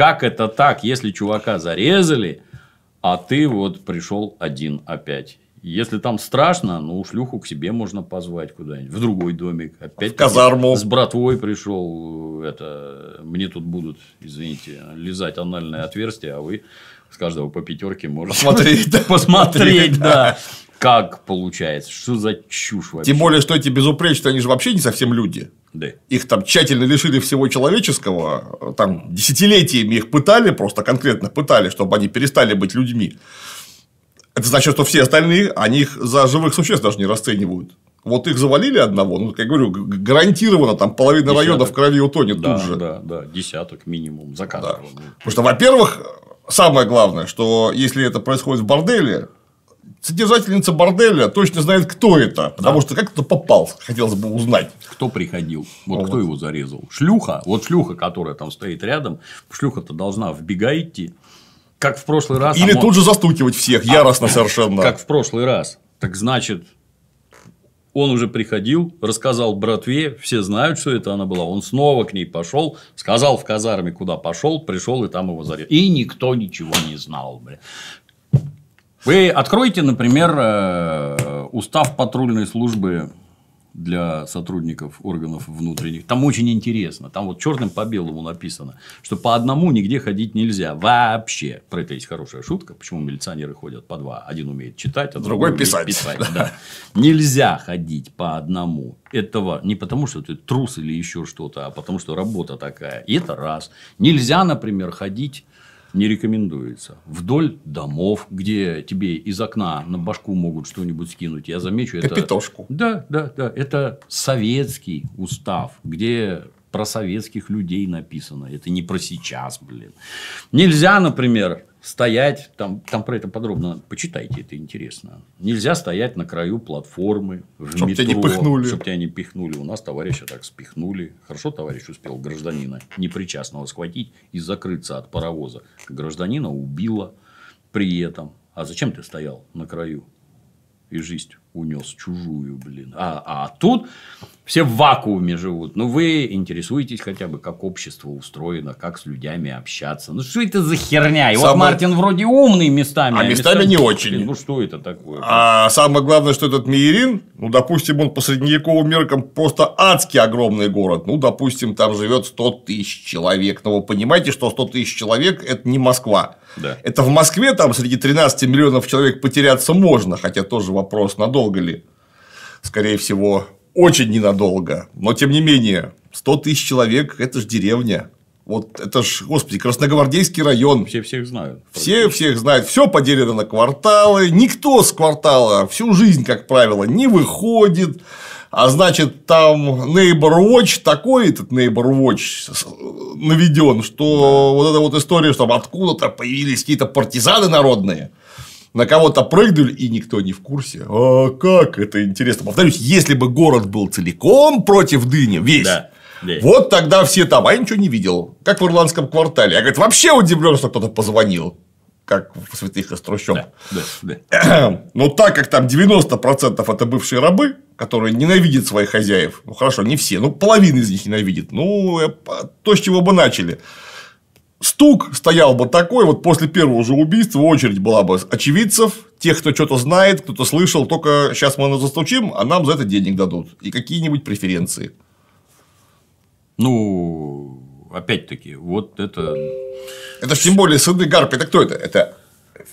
Как это так, если чувака зарезали, а ты вот пришел один опять? Если там страшно, ну, шлюху к себе можно позвать куда-нибудь. В другой домик. Опять в казарму. С братвой пришел. Это, мне тут будут, извините, лизать анальное отверстие, а вы с каждого по пятерке можете посмотреть. посмотреть да. как получается? Что за чушь вообще? Тем более, что эти безупречные, они же вообще не совсем люди. Да. Их там тщательно лишили всего человеческого, э, там десятилетиями их пытали, просто конкретно пытали, чтобы они перестали быть людьми. Это значит, что все остальные, они их за живых существ даже не расценивают. Вот их завалили одного, ну, как я говорю, гарантированно там половина десяток. района в крови утонет да, тут же. Да, да, десяток минимум заказов. Да. Потому что, во-первых, самое главное, что если это происходит в борделе, содержательница борделя точно знает, кто это. Потому да. что как кто попал, хотелось бы узнать. Кто приходил? Вот, вот кто его зарезал? Шлюха? Вот шлюха, которая там стоит рядом. Шлюха-то должна вбегать идти. Как в прошлый раз. Или а тут он... же застукивать всех, а, яростно совершенно. Как в прошлый раз. Так значит, он уже приходил, рассказал братве, все знают, что это она была. Он снова к ней пошел, сказал в казарме, куда пошел, пришел и там его зарезал. И никто ничего не знал. Бля. Вы откройте, например, э, устав патрульной службы для сотрудников органов внутренних. Там очень интересно. Там вот черным по белому написано, что по одному нигде ходить нельзя. Вообще. Про это есть хорошая шутка. Почему милиционеры ходят по два? Один умеет читать, а другой, другой писать. писать да. Нельзя ходить по одному. Этого не потому, что ты трус или еще что-то, а потому, что работа такая. И это раз. Нельзя, например, ходить не рекомендуется. Вдоль домов, где тебе из окна на башку могут что-нибудь скинуть, я замечу... Капитошку. Это... Да, да, да. Это советский устав, где про советских людей написано. Это не про сейчас, блин. Нельзя, например, стоять, там, там про это подробно почитайте, это интересно. Нельзя стоять на краю платформы, в чтоб метро, тебя не пихнули. чтобы тебя не пихнули. У нас товарища так спихнули. Хорошо товарищ успел гражданина непричастного схватить и закрыться от паровоза. Гражданина убило при этом. А зачем ты стоял на краю? И жизнь унес чужую, блин. А, а тут все в вакууме живут. Ну, вы интересуетесь хотя бы, как общество устроено, как с людьми общаться. Ну, что это за херня? И самое... вот Мартин вроде умный местами. А, а местами, местами не очень. Ну, что это такое? А самое главное, что этот Мирин, ну, допустим, он по средневековым меркам просто адский огромный город. Ну, допустим, там живет 100 тысяч человек. Но вы понимаете, что 100 тысяч человек – это не Москва. Да. Это в Москве там среди 13 миллионов человек потеряться можно, хотя тоже вопрос надолго Ненадолго ли? Скорее всего, очень ненадолго. Но, тем не менее, 100 тысяч человек – это же деревня. Вот это ж, господи, Красногвардейский район. Все всех знают. Все всех знают. Все поделено на кварталы. Никто с квартала всю жизнь, как правило, не выходит. А значит, там Neighbor Watch, такой этот Neighbor Watch э, наведен, что да. вот эта вот история, что откуда-то появились какие-то партизаны народные на кого-то прыгнули, и никто не в курсе. А как это интересно. Повторюсь, если бы город был целиком против дыни, весь, да. Вот тогда все там, а я ничего не видел. Как в ирландском квартале. Я говорит, вообще удивлен, что кто-то позвонил. Как в святых из Да, да, да. Но так как там 90% это бывшие рабы, которые ненавидят своих хозяев. Ну хорошо, не все, ну половина из них ненавидит. Ну, э, то, с чего бы начали стук стоял бы такой, вот после первого же убийства очередь была бы очевидцев, тех, кто что-то знает, кто-то слышал, только сейчас мы застучим, а нам за это денег дадут. И какие-нибудь преференции. Ну, опять-таки, вот это... Это же тем более сыны Гарпи. Это кто это? Это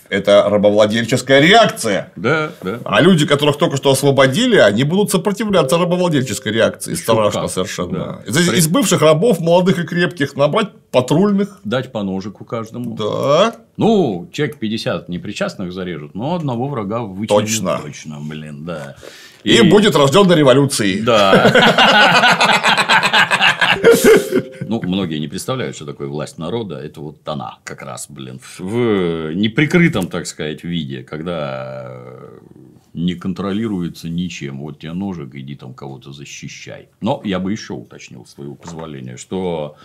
это рабовладельческая реакция. Да, да. А люди, которых только что освободили, они будут сопротивляться рабовладельческой реакции. Еще Страшно как. совершенно. Да. Из, бывших рабов, молодых и крепких, набрать патрульных. Дать по ножику каждому. Да. Ну, человек 50 непричастных зарежут, но одного врага вытянут. Точно. Точно, блин, да. И, и будет рожден на революции. Да. Ну, многие не представляют, что такое власть народа. Это вот она как раз, блин, в неприкрытом, так сказать, виде, когда э, не контролируется ничем. Вот тебе ножик, иди там кого-то защищай. Но я бы еще уточнил, свое позволение, что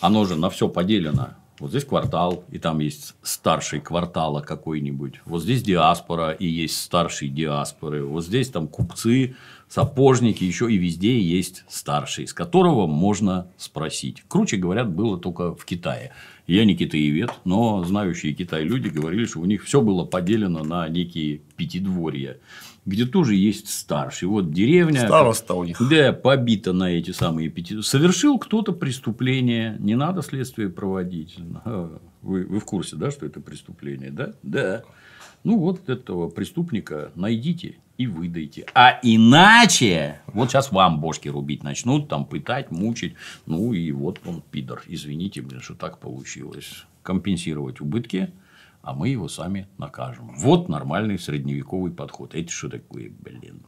оно же на все поделено. Вот здесь квартал, и там есть старший квартала какой-нибудь. Вот здесь диаспора, и есть старший диаспоры. Вот здесь там купцы, сапожники, еще и везде есть старший, с которого можно спросить. Круче, говорят, было только в Китае. Я не китаевед, но знающие Китай люди говорили, что у них все было поделено на некие пятидворья где тоже есть старший. Вот деревня. Староста у них. Да, побита на эти самые пяти. Совершил кто-то преступление, не надо следствие проводить. А, вы, вы в курсе, да, что это преступление, да? Да. Ну, вот этого преступника найдите и выдайте. А иначе, вот сейчас вам бошки рубить начнут, там пытать, мучить. Ну, и вот он пидор. Извините, блин, что так получилось. Компенсировать убытки – а мы его сами накажем. Вот нормальный средневековый подход. Эти что такое, блин.